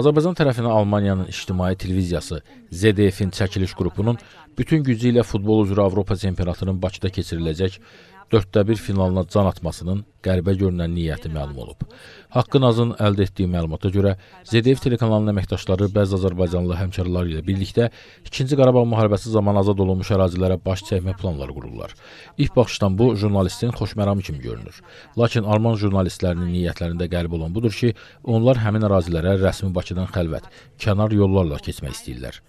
Azərbaycan tərəfindən Almaniyanın ictimai televiziyası ZDF-in çəkiliş qrupunun bütün gücü ilə futbol üzrə Avropa çempionatının Bakıda keçiriləcək dörddə bir finalına can atmasının qəribə görünən niyyəti məlum olub. Haqqı Nazın əldə etdiyi məlumata görə ZDF telekanalının əməkdaşları bəzi Azərbaycanlı həmkarları ilə birlikdə 2-ci Qarabağ müharibəsi zamanı azad olunmuş ərazilərə baş çəkmə planları qururlar. İlk baxışdan bu jurnalistin xoşməramı kimi görünür. Lakin Alman jurnalistlərinin niyyətlərində qəlb olan budur ki, onlar həmin ərazilərə rəsmi Bakıdan xəlvət, kənar yollarla keçmək istəyirlər.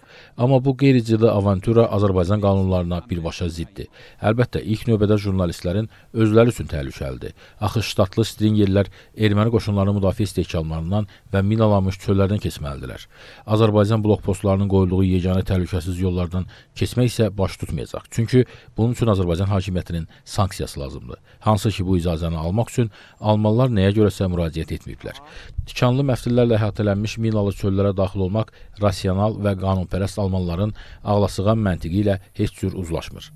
Amma bu qeyri-ciddi avantura Azərbaycan qanunlarına birbaşa ziddir. Əlbəttə, ilk növbədə jurnalistlərin özləri üçün təhlükəlidir. Axı ştatlı stringerlər erməni qoşunlarının müdafiə istehkamlarından və minalanmış çöllərdən keçməlidirlər. Azərbaycan blokpostlarının qoyulduğu yeganə təhlükəsiz yollardan keçmək isə baş tutmayacaq. Çünki bunun üçün Azərbaycan hakimiyyətinin sanksiyası lazımdır. Hansı ki bu icazəni almaq üçün almanlar nəyə görəsə müraciət etməyiblər. Tikanlı məftillərlə əhatələnmiş minalı çöllərə daxil olmaq rasional və qanunpərəst almanların ağlasığan məntiqi ilə heç cür uzlaşmır.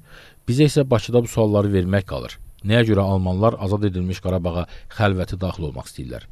Bizə isə Bakıda bu sualları vermək qalır. Nəyə görə almanlar azad edilmiş Qarabağa xəlvəti daxil olmaq istəyirlər?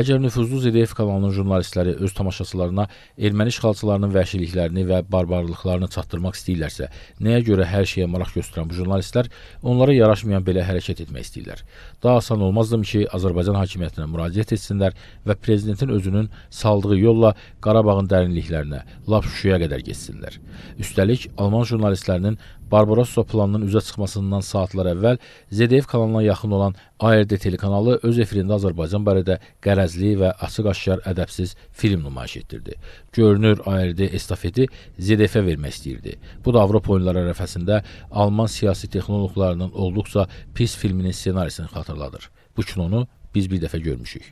Əgər nüfuzlu ZDF kanalının jurnalistləri öz tamaşaçılarına erməni işğalçılarının vəhşiliklərini və barbarlıqlarını çatdırmaq istəyirlərsə, nəyə görə hər şeyə maraq göstərən bu jurnalistlər onlara yaraşmayan belə hərəkət etmək istəyirlər? Daha asan olmazdım ki, Azərbaycan hakimiyyətinə müraciət etsinlər və prezidentin özünün saldığı yolla Qarabağın dərinliklərinə, Lapşuşuya qədər getsinlər. Üstəlik, alman jurnalistlərinin Barbarossa planının üzə çıxmasından saatlar əvvəl ZDF ADF kanalına yaxın olan ARD telekanalı öz efirində Azərbaycan barədə qərəzli və açıq-aşkar ədəbsiz film nümayiş etdirdi. Görünür ARD estafeti ZDF-ə vermək istəyirdi. Bu da Avropa oyunları ərəfəsində Alman siyasi texnoloqlarının olduqca pis filminin ssenarisini xatırladır. Bu kinonu biz bir dəfə görmüşük.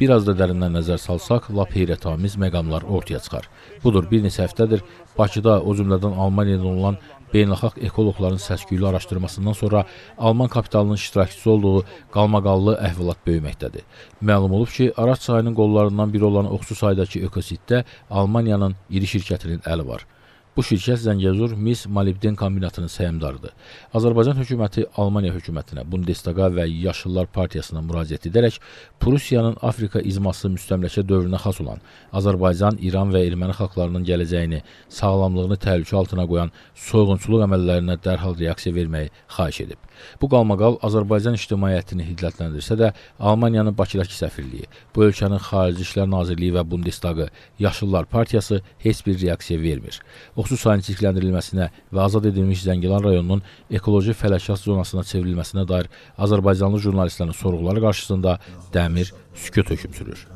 Bir az da dərindən nəzər salsaq, lap heyrətamiz məqamlar ortaya çıxar. Budur, bir neçə həftədir Bakıda, o cümlədən Almaniyada olan beynəlxalq ekoloqların səsküylü araşdırmasından sonra Alman kapitalının iştirakçısı olduğu qalmaqallı əhvalat böyüməkdədir. Məlum olub ki, Araç çayının qollarından biri olan Oxsu saydakı ekositdə Almaniyanın iri şirkətinin əli var. Bu şirkət Zəngəzur mis molibden kombinatının səhmdarıdır. Azərbaycan hökuməti Almaniya hökumətinə, Bundestaqa və Yaşıllar partiyasına müraciət edərək Prusiyanın Afrika izması müstəmləkə dövrünə xas olan Azərbaycan, İran və erməni xalqlarının gələcəyini, sağlamlığını təhlükə altına qoyan soyğunçuluq əməllərinə dərhal reaksiya verməyi xahiş edib. Bu qalmaqal Azərbaycan ictimaiyyətini hiddətləndirsə də, Almaniyanın Bakıdakı səfirliyi, bu ölkənin Xarici İşlər Nazirliyi və Bundestaqı, Yaşıllar partiyası heç bir reaksiya vermir. O 30 sahəçilikləndiririlməsinə və azad edilmiş Zəngilan rayonunun ekoloji fəlakət zonasına çevrilməsinə dair azərbaycanlı jurnalistlərin sorğuları qarşısında dəmir sükut hökm sürür.